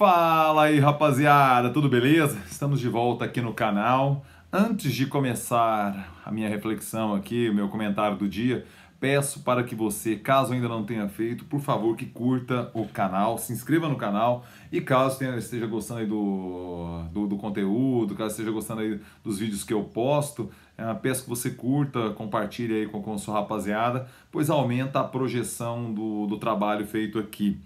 Fala aí, rapaziada, tudo beleza? Estamos de volta aqui no canal. Antes de começar a minha reflexão aqui, meu comentário do dia, peço para que você, caso ainda não tenha feito, por favor, que curta o canal, se inscreva no canal e caso tenha, esteja gostando do, do, do, conteúdo, caso esteja gostando dos vídeos que eu posto, é, peço que você curta, compartilhe aí com, com a sua rapaziada, pois aumenta a projeção do, do trabalho feito aqui.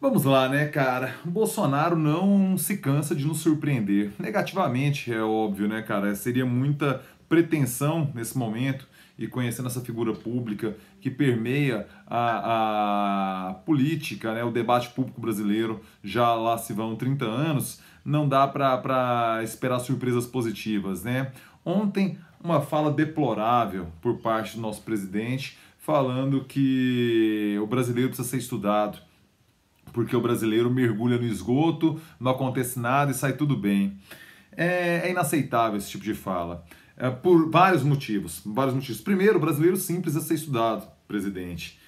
Vamos lá, né, cara? Bolsonaro não se cansa de nos surpreender. Negativamente, é óbvio, né, cara? Seria muita pretensão nesse momento e conhecendo essa figura pública que permeia a, a política, né, o debate público brasileiro, já lá se vão 30 anos, não dá para esperar surpresas positivas, né? Ontem, uma fala deplorável por parte do nosso presidente, falando que o brasileiro precisa ser estudado porque o brasileiro mergulha no esgoto, não acontece nada e sai tudo bem. É, é inaceitável esse tipo de fala. É, por vários motivos. Vários motivos. Primeiro, o brasileiro simples a ser estudado, presidente.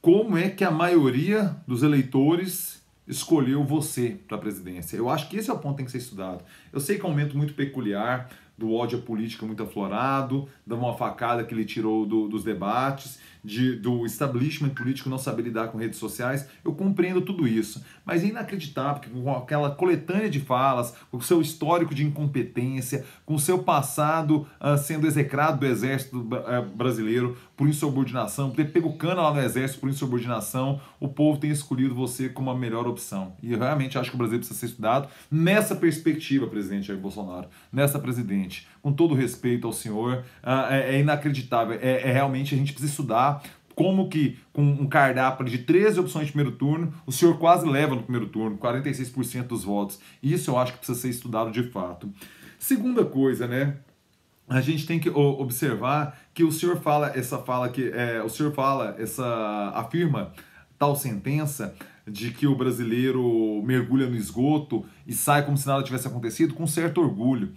Como é que a maioria dos eleitores escolheu você para a presidência? Eu acho que esse é o ponto que tem que ser estudado. Eu sei que é um momento muito peculiar, do ódio à política muito aflorado, da uma facada que ele tirou do, dos debates, de, do establishment político não saber lidar com redes sociais. Eu compreendo tudo isso, mas é inacreditável que com aquela coletânea de falas, com o seu histórico de incompetência, com o seu passado uh, sendo execrado do exército uh, brasileiro por insubordinação, por ter pego cana lá no exército por insubordinação, o povo tem escolhido você como a melhor opção. E eu realmente acho que o Brasil precisa ser estudado nessa perspectiva, presidente Jair Bolsonaro, nessa presidente gente, com todo respeito ao senhor, ah, é, é, inacreditável. É, é realmente a gente precisa estudar como que com um cardápio de 13 opções de primeiro turno, o senhor quase leva no primeiro turno, 46% dos votos. Isso eu acho que precisa ser estudado de fato. Segunda coisa, né? A gente tem que observar que o senhor fala essa fala que é, o senhor fala essa afirma tal sentença de que o brasileiro mergulha no esgoto e sai como se nada tivesse acontecido com certo orgulho.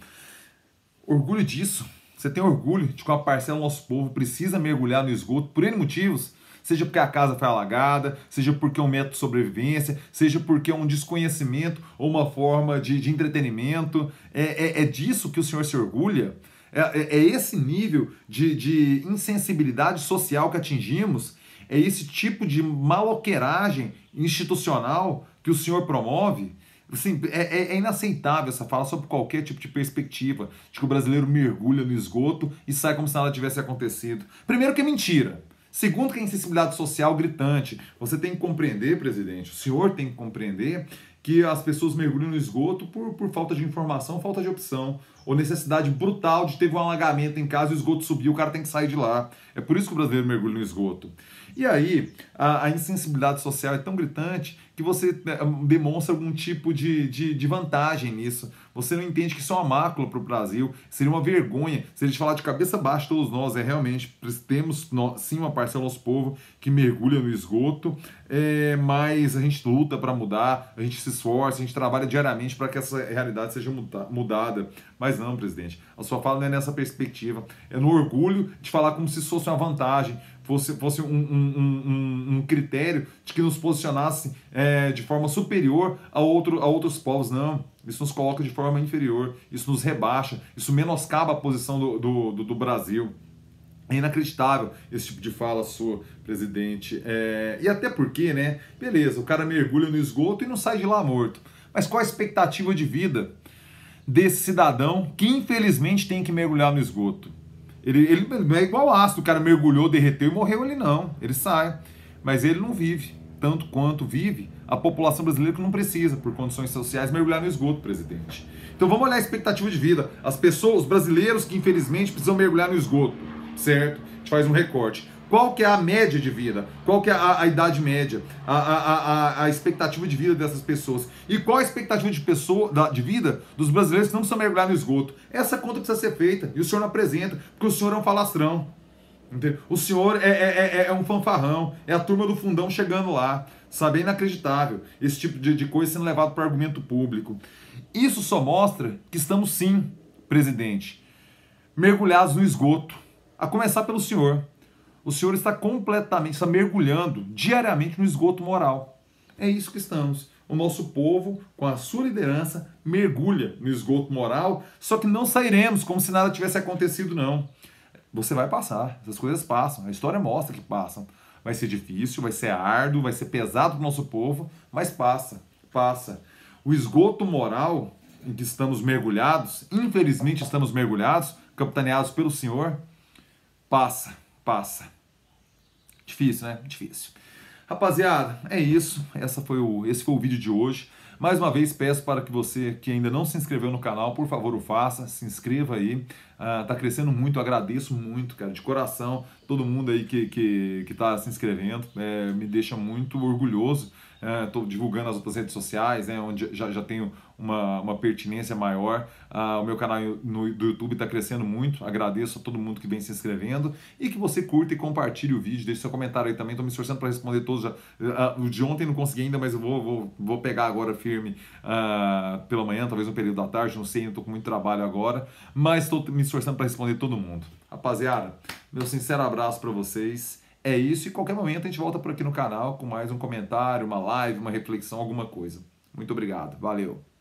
Orgulho disso. Você tem orgulho de que uma parcela do nosso povo precisa mergulhar no esgoto por N motivos? Seja porque a casa foi alagada, seja porque é um método de sobrevivência, seja porque é um desconhecimento ou uma forma de, de entretenimento. É, é, é disso que o senhor se orgulha? É, é, é, esse nível de, de insensibilidade social que atingimos? É esse tipo de maloqueiragem institucional que o senhor promove? Assim, é, é, é, inaceitável essa fala sobre qualquer tipo de perspectiva de que o brasileiro mergulha no esgoto e sai como se nada tivesse acontecido. Primeiro que é mentira. Segundo que é insensibilidade social gritante. Você tem que compreender, presidente, o senhor tem que compreender que as pessoas mergulham no esgoto por, por falta de informação, falta de opção ou necessidade brutal de ter um alagamento em casa e o esgoto subiu, o cara tem que sair de lá. É por isso que o brasileiro mergulha no esgoto. E aí, a, a insensibilidade social é tão gritante que você é, demonstra algum tipo de, de, de vantagem nisso. Você não entende que isso é uma mácula para o Brasil, seria uma vergonha. Se a gente falar de cabeça baixa, todos nós, é realmente, temos sim uma parcela do nosso povo que mergulha no esgoto, é, mas a gente luta para mudar, a gente se esforça, a gente trabalha diariamente para que essa realidade seja muda, mudada. Mas mas não, presidente, a sua fala não é nessa perspectiva. É no orgulho de falar como se fosse uma vantagem, fosse, fosse um, um, um, um critério de que nos posicionasse é, de forma superior a, outro, a outros povos. Não, isso nos coloca de forma inferior, isso nos rebaixa, isso menoscaba a posição do, do, do, do Brasil. É inacreditável esse tipo de fala sua, presidente. É... E até porque, né? Beleza, o cara mergulha no esgoto e não sai de lá morto. Mas qual a expectativa de vida desse cidadão que infelizmente tem que mergulhar no esgoto. Ele, ele, é igual ácido, o cara mergulhou, derreteu e morreu, ele não, ele sai. Mas ele não vive tanto quanto vive a população brasileira que não precisa, por condições sociais, mergulhar no esgoto, presidente. Então vamos olhar a expectativa de vida. As pessoas, os brasileiros que infelizmente precisam mergulhar no esgoto, certo? A gente faz um recorte. Qual que é a média de vida? Qual que é a, a idade média? A, a, a, expectativa de vida dessas pessoas? E qual a expectativa de, pessoa, da, de vida dos brasileiros que não precisam mergulhar no esgoto? Essa conta precisa ser feita e o senhor não apresenta, porque o senhor é um falastrão. O senhor é, é, é, é, um fanfarrão, é a turma do fundão chegando lá. Sabe, é inacreditável esse tipo de, de coisa sendo levado para argumento público. Isso só mostra que estamos sim, presidente, mergulhados no esgoto. A começar pelo senhor. O senhor está completamente, está mergulhando diariamente no esgoto moral. É isso que estamos. O nosso povo, com a sua liderança, mergulha no esgoto moral, só que não sairemos como se nada tivesse acontecido, não. Você vai passar, essas coisas passam, a história mostra que passam. Vai ser difícil, vai ser árduo, vai ser pesado para o nosso povo, mas passa, passa. O esgoto moral em que estamos mergulhados, infelizmente estamos mergulhados, capitaneados pelo Senhor, passa, passa. Difícil, né? Difícil. Rapaziada, é isso. Essa foi o, esse foi o vídeo de hoje. Mais uma vez peço para que você que ainda não se inscreveu no canal, por favor, o faça, se inscreva aí. Uh, tá crescendo muito, agradeço muito, cara, de coração todo mundo aí que está que, que tá se inscrevendo. É, me deixa muito orgulhoso. Estou é, divulgando as outras redes sociais, né, onde já, já tenho uma, uma pertinência maior. Ah, o meu canal no, do YouTube está crescendo muito. Agradeço a todo mundo que vem se inscrevendo e que você curta e compartilhe o vídeo. Deixe seu comentário aí também. Estou me esforçando para responder todos. Já, ah, o de ontem não consegui ainda, mas eu vou, vou, vou pegar agora firme ah, pela manhã, talvez no período da tarde. Não sei, estou com muito trabalho agora, mas estou me esforçando para responder todo mundo. Rapaziada, meu sincero abraço para vocês. É isso e qualquer momento a gente volta por aqui no canal com mais um comentário, uma live, uma reflexão, alguma coisa. Muito obrigado. Valeu.